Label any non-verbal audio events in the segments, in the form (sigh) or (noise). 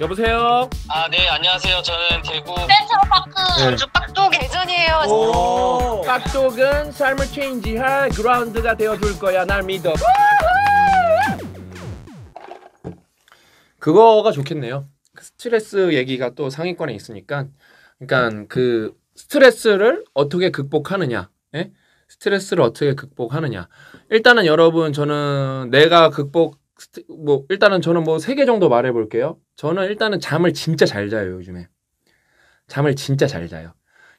여보세요. 아 네 안녕하세요. 저는 대구 센트럴파크 전주 네. 빡쪽 대전이에요. 오. 깍둑은 삶을 체인지할 그라운드가 되어줄 거야. 날 믿어. 그거가 좋겠네요. 그 스트레스 얘기가 또 상위권에 있으니까, 그러니까 그 스트레스를 어떻게 극복하느냐, 예? 스트레스를 어떻게 극복하느냐. 일단은 여러분 저는 내가 극복 뭐 일단은 저는 뭐 세 개 정도 말해 볼게요. 저는 일단은 잠을 진짜 잘 자요, 요즘에. 잠을 진짜 잘 자요.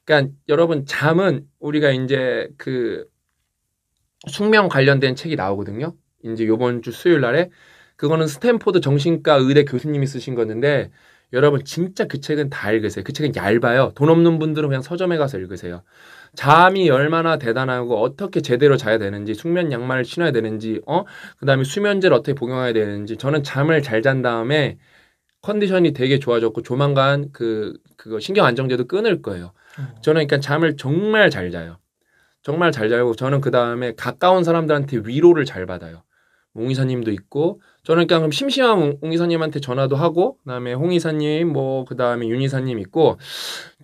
그러니까 여러분 잠은 우리가 이제 그 숙명 관련된 책이 나오거든요. 이제 요번 주 수요일 날에 그거는 스탠포드 정신과 의대 교수님이 쓰신 건데 여러분 진짜 그 책은 다 읽으세요. 그 책은 얇아요. 돈 없는 분들은 그냥 서점에 가서 읽으세요. 잠이 얼마나 대단하고 어떻게 제대로 자야 되는지 숙면 양말을 신어야 되는지 어 그다음에 수면제를 어떻게 복용해야 되는지 저는 잠을 잘 잔 다음에 컨디션이 되게 좋아졌고 조만간 그 그거 신경 안정제도 끊을 거예요. 어. 저는 그러니까 잠을 정말 잘 자요. 정말 잘 자고 저는 그다음에 가까운 사람들한테 위로를 잘 받아요. 몽이사님도 있고 저는 그냥 심심한 홍 이사님한테 전화도 하고 그다음에 홍 이사님 뭐 그다음에 윤 이사님 있고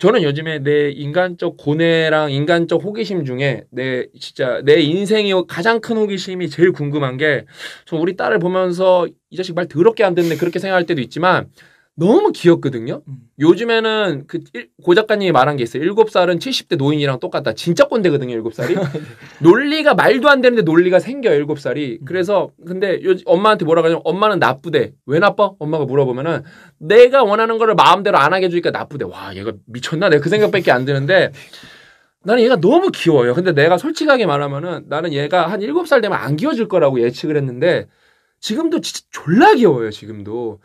저는 요즘에 내 인간적 고뇌랑 인간적 호기심 중에 내 진짜 내 인생이 가장 큰 호기심이 제일 궁금한 게 저 우리 딸을 보면서 이 자식 말 더럽게 안 듣네 그렇게 생각할 때도 있지만 너무 귀엽거든요. 음. 요즘에는 그고 작가님이 말한 게 있어요. 7 살은 70대 노인이랑 똑같다. 진짜 꼰대거든요, 7 살이. (laughs) 네. 논리가 말도 안 되는데 논리가 생겨 일곱 살이. 음. 그래서 근데 요 엄마한테 뭐라고 하냐면 엄마는 나쁘대. 왜 나빠? 엄마가 물어보면은 내가 원하는 거를 마음대로 안 하게 해 주니까 나쁘대. 와, 얘가 미쳤나? 내가 그 생각밖에 안 드는데 나는 얘가 너무 귀여워요. 근데 내가 솔직하게 말하면은 나는 얘가 한7살 되면 안 귀여워질 거라고 예측을 했는데 지금도 진짜 졸라 귀여워요, 지금도.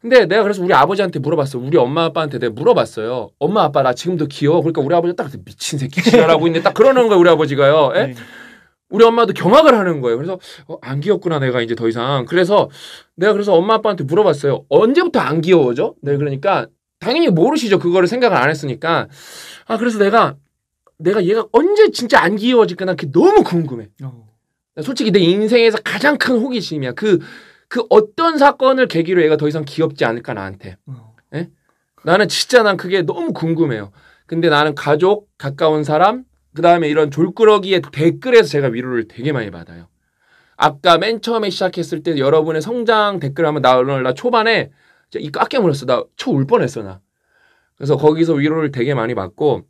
근데 내가 그래서 우리 아버지한테 물어봤어. 우리 엄마 아빠한테 내가 물어봤어요. 엄마 아빠 나 지금도 귀여워. 그러니까 우리 아버지 딱 미친 새끼 지랄하고 있는데 딱 그러는 거예요, 우리 아버지가요. 에? 예? 네. 우리 엄마도 경악을 하는 거예요. 그래서 어, 안 귀엽구나 내가 이제 더 이상. 그래서 내가 그래서 엄마 아빠한테 물어봤어요. 언제부터 안 귀여워져? 네, 그러니까 당연히 모르시죠. 그거를 생각을 안 했으니까. 아, 그래서 내가 내가 얘가 언제 진짜 안 귀여워질까 난 그게 너무 궁금해. 어. 솔직히 내 인생에서 가장 큰 호기심이야. 그, 그 어떤 사건을 계기로 얘가 더 이상 귀엽지 않을까, 나한테. 어. 예? 나는 진짜 난 그게 너무 궁금해요. 근데 나는 가족, 가까운 사람, 그 다음에 이런 졸끄러기의 댓글에서 제가 위로를 되게 많이 받아요. 아까 맨 처음에 시작했을 때 여러분의 성장 댓글 하면 나 오늘 나 초반에 이 깎여 물었어. 나 초 울 뻔했어 나. 그래서 거기서 위로를 되게 많이 받고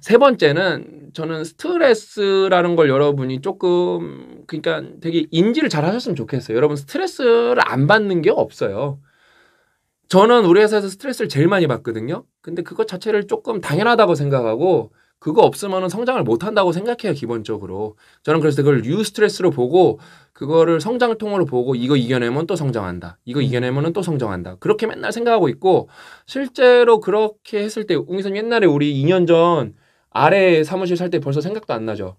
세 번째는 저는 스트레스라는 걸 여러분이 조금 그러니까 되게 인지를 잘 하셨으면 좋겠어요. 여러분 스트레스를 안 받는 게 없어요. 저는 우리 회사에서 스트레스를 제일 많이 받거든요. 근데 그것 자체를 조금 당연하다고 생각하고 그거 없으면 성장을 못 한다고 생각해요, 기본적으로. 저는 그래서 그걸 뉴 스트레스로 보고, 그거를 성장을 통으로 보고, 이거 이겨내면 또 성장한다. 이거 음. 이겨내면 또 성장한다. 그렇게 맨날 생각하고 있고, 실제로 그렇게 했을 때, 웅이선 옛날에 우리 2년 전 아래 사무실 살 때 벌써 생각도 안 나죠.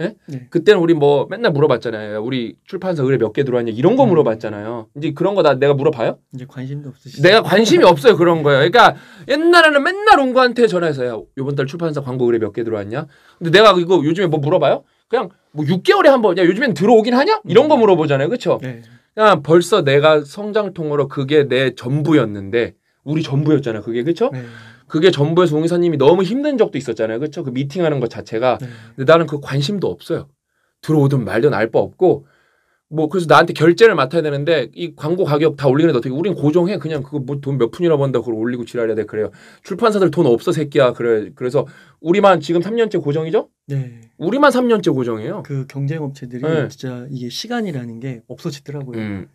예? 네. 그때는 우리 뭐 맨날 물어봤잖아요. 우리 출판사 의뢰 몇 개 들어왔냐 이런 거 음. 물어봤잖아요. 이제 그런 거나 내가 물어봐요? 이제 관심도 없으시 내가 관심이 (laughs) 없어요 그런 거예요. 그러니까 옛날에는 맨날 온구한테 전화해서요. 요번 달 출판사 광고 의뢰 몇 개 들어왔냐? 근데 내가 이거 요즘에 뭐 물어봐요? 그냥 뭐 6개월에 한 번. 야 요즘엔 들어오긴 하냐? 이런 거 음. 물어보잖아요. 그렇죠? 네. 그냥 벌써 내가 성장통으로 그게 내 전부였는데 우리 전부였잖아. 그게 그렇죠? 그게 전부에서 홍의사님이 너무 힘든 적도 있었잖아요. 그렇죠? 그 미팅하는 것 자체가. 네. 근데 나는 그 관심도 없어요. 들어오든 말든 알 바 없고 뭐 그래서 나한테 결제를 맡아야 되는데 이 광고 가격 다 올리는데 어떻게 우린 고정해 그냥 그거 뭐 돈 몇 푼이나 번다 그걸 올리고 지랄해야 돼 그래요 출판사들 돈 없어 새끼야 그래 그래서 우리만 지금 3년째 고정이죠? 네 우리만 3년째 고정이에요 그 경쟁업체들이 네. 진짜 이게 시간이라는 게 없어지더라고요 음.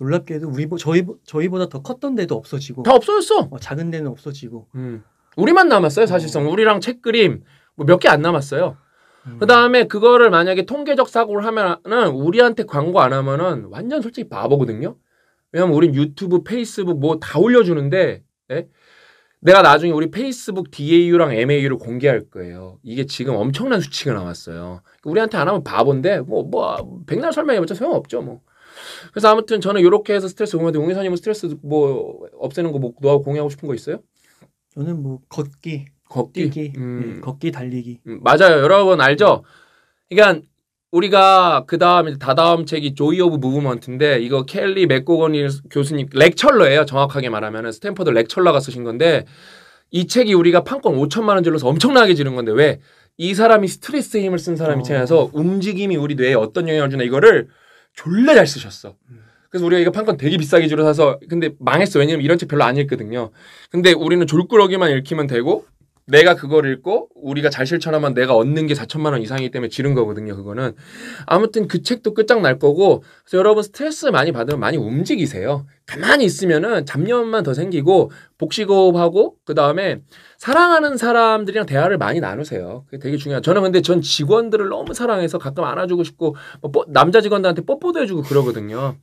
놀랍게도 우리 뭐 저희 저희보다 더 컸던 데도 없어지고 다 없어졌어. 어, 작은 데는 없어지고. 음. 우리만 남았어요 사실상 어. 우리랑 책 그림 뭐 몇 개 안 남았어요. 음. 그 다음에 그거를 만약에 통계적 사고를 하면은 우리한테 광고 안 하면은 완전 솔직히 바보거든요. 왜냐면 우린 유튜브, 페이스북 뭐 다 올려주는데 네? 내가 나중에 우리 페이스북 DAU랑 MAU를 공개할 거예요. 이게 지금 엄청난 수치가 나왔어요. 우리한테 안 하면 바본데 뭐뭐 뭐, 백날 설명해봤자 소용없죠 뭐. 그래서 아무튼 저는 이렇게 해서 스트레스 공유하는데 용의사님은 스트레스 뭐 없애는 거뭐 노하우 공유하고 싶은 거 있어요? 저는 뭐 걷기, 걷기, 뛰기, 음. 네, 걷기, 달리기. 음, 맞아요, 여러분 알죠? 그러니까 우리가 그 다음 에 다다음 책이 조이 오브 무브먼트인데 이거 켈리 맥고건 교수님 렉철러예요 정확하게 말하면 스탠퍼드 렉철러가 쓰신 건데 이 책이 우리가 판권 5천만 원 질러서 엄청나게 지는 건데 왜 이 사람이 스트레스에 힘을 쓴 사람이 어. 태어나서 움직임이 우리 뇌에 어떤 영향을 주나 이거를 졸라 잘 쓰셨어. 음. 그래서 우리가 이거 판권 되게 비싸게 주로 사서 근데 망했어. 왜냐면 이런 책 별로 안 읽거든요. 근데 우리는 졸꾸러기만 읽히면 되고 내가 그걸 읽고 우리가 잘 실천하면 내가 얻는 게 4천만 원 이상이기 때문에 지른 거거든요. 그거는 아무튼 그 책도 끝장날 거고 그래서 여러분 스트레스 많이 받으면 많이 움직이세요. 가만히 있으면은 잡념만 더 생기고 복식호흡하고 그 다음에 사랑하는 사람들이랑 대화를 많이 나누세요. 그게 되게 중요한. 저는 근데 전 직원들을 너무 사랑해서 가끔 안아주고 싶고 뭐, 남자 직원들한테 뽀뽀도 해주고 그러거든요.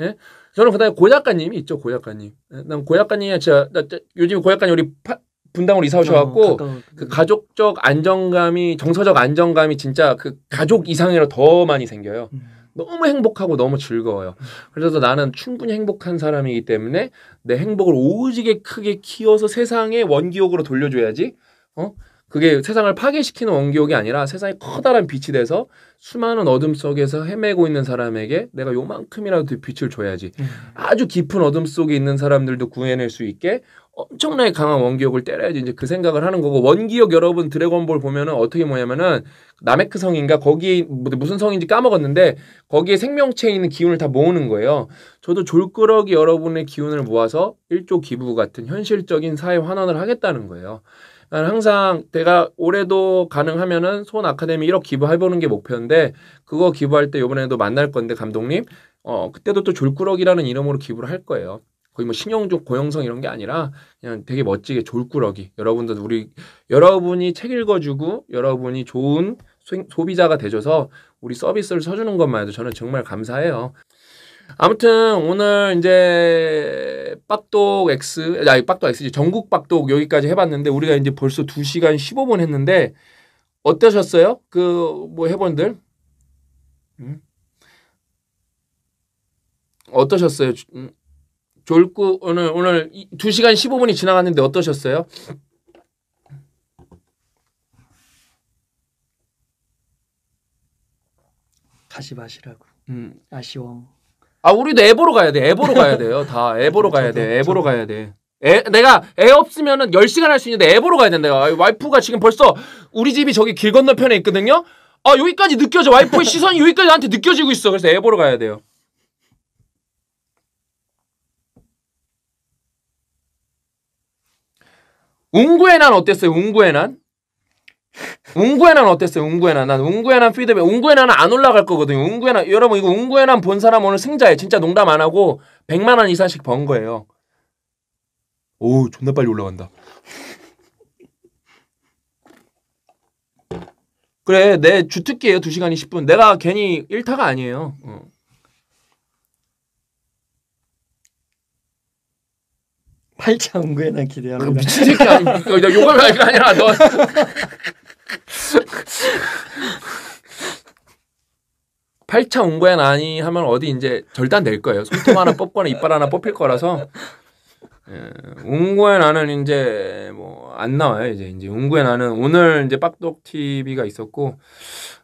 예? 저는 그다음에 고작가님이 있죠 고작가님. 예? 난 고작가님이 진짜 나, 요즘 고작가님 우리 파, 분당으로 이사 오셔갖고 어, 그 가족적 안정감이 정서적 안정감이 진짜 그 가족 이상으로 더 많이 생겨요. 음. 너무 행복하고 너무 즐거워요. 그래서 나는 충분히 행복한 사람이기 때문에 내 행복을 오지게 크게 키워서 세상에 원기옥으로 돌려줘야지. 어? 그게 세상을 파괴시키는 원기옥이 아니라 세상에 커다란 빛이 돼서 수많은 어둠 속에서 헤매고 있는 사람에게 내가 요만큼이라도 빛을 줘야지. 음. 아주 깊은 어둠 속에 있는 사람들도 구해낼 수 있게 엄청나게 강한 원기옥을 때려야지 이제 그 생각을 하는 거고 원기옥 여러분 드래곤볼 보면은 어떻게 뭐냐면은 나메크 성인가 거기 에 뭐 무슨 성인지 까먹었는데 거기에 생명체에 있는 기운을 다 모으는 거예요. 저도 졸끄러기 여러분의 기운을 모아서 일조 기부 같은 현실적인 사회 환원을 하겠다는 거예요. 항상 내가 올해도 가능하면은 손 아카데미 1억 기부해보는 게 목표인데 그거 기부할 때 이번에도 만날 건데 감독님 어 그때도 또 졸꾸러기라는 이름으로 기부를 할 거예요. 거의 뭐신용종 고형성 이런 게 아니라 그냥 되게 멋지게 졸꾸러기 여러분들 우리 여러분이 책 읽어주고 여러분이 좋은 소비자가 되셔서 우리 서비스를 써주는 것만 해도 저는 정말 감사해요. 아무튼 오늘 이제 빡독 X 아니 빡독 X지 전국 빡독 여기까지 해봤는데 우리가 이제 벌써 2시간 15분 했는데 어떠셨어요? 그 뭐 해본들? 음? 어떠셨어요? 음? 졸구 오늘 오늘 2시간 15분이 지나갔는데 어떠셨어요? 다시마시라고 음. 아쉬워. 아 우리도 에보로 가야 돼. 에보로 가야 돼요. 다 에보로 가야 돼. 에보로 가야 돼. 애, 내가 애 없으면은 10시간 할 수 있는데 애보로 가야 된다. 와이프가 지금 벌써 우리 집이 저기 길 건너편에 있거든요. 아, 여기까지 느껴져. 와이프의 시선이 여기까지 나한테 느껴지고 있어. 그래서 애보로 가야 돼요. 웅구의 난 어땠어요? 웅구의 난? 웅구의 난 어땠어요? 웅구의 난. 난 웅구의 난 피드백. 웅구의 난은 안 올라갈 거거든요. 웅구의 난. 여러분 이거 웅구의 난본 사람 오늘 승자예요. 진짜 농담 안 하고 100만 원 이상씩 번 거예요. 오 존나 빨리 올라간다. 그래 내 주특기예요. 2시간 20분. 내가 괜히 1타가 아니에요. 어. 8차 응구에 난기대합니 미친 새끼야. 나 욕을 할게 아니라 너. 팔차 온거야 아니 하면 어디 이제 절단 될 거예요. 손톱 하나 뽑거나 이빨 하나 뽑힐 거라서 예, 웅구의 나는 이제 뭐 안 나와요 이제 이제 웅구의 나는 오늘 이제 빡독 TV가 있었고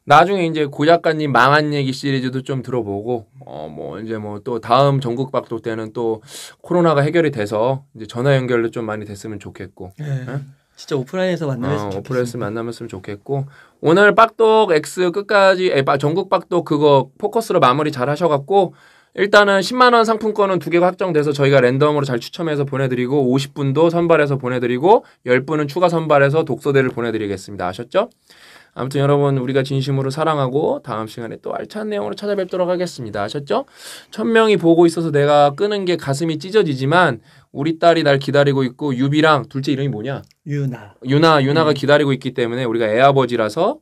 나중에 이제 고 작가님 망한 얘기 시리즈도 좀 들어보고 어 뭐 이제 뭐 또 다음 전국 빡독 때는 또 코로나가 해결이 돼서 이제 전화 연결도 좀 많이 됐으면 좋겠고 예. 예? 진짜 오프라인에서 만나면 어, 오프라인에서 만나면면 좋겠고 오늘 빡독 X 끝까지 에, 아, 전국 빡독 그거 포커스로 마무리 잘 하셔갖고 일단은 10만 원 상품권은 두 개가 확정돼서 저희가 랜덤으로 잘 추첨해서 보내드리고 50분도 선발해서 보내드리고 10분은 추가 선발해서 독서대를 보내드리겠습니다. 아셨죠? 아무튼 여러분 우리가 진심으로 사랑하고 다음 시간에 또 알찬 내용으로 찾아뵙도록 하겠습니다. 아셨죠? 천명이 보고 있어서 내가 끄는 게 가슴이 찢어지지만 우리 딸이 날 기다리고 있고 유비랑 둘째 이름이 뭐냐? 유나. 유나, 유나가 음. 기다리고 있기 때문에 우리가 애아버지라서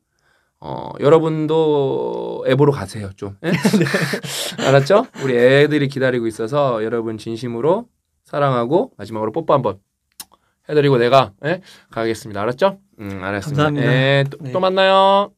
어, 여러분도 앱으로 가세요, 좀. 네? (laughs) 알았죠? 우리 애들이 기다리고 있어서 여러분 진심으로 사랑하고 마지막으로 뽀뽀 한번 해드리고 내가 예? 가겠습니다. 알았죠? 음, 알았습니다. 감사합니다. 예, 또, 네. 또 만나요.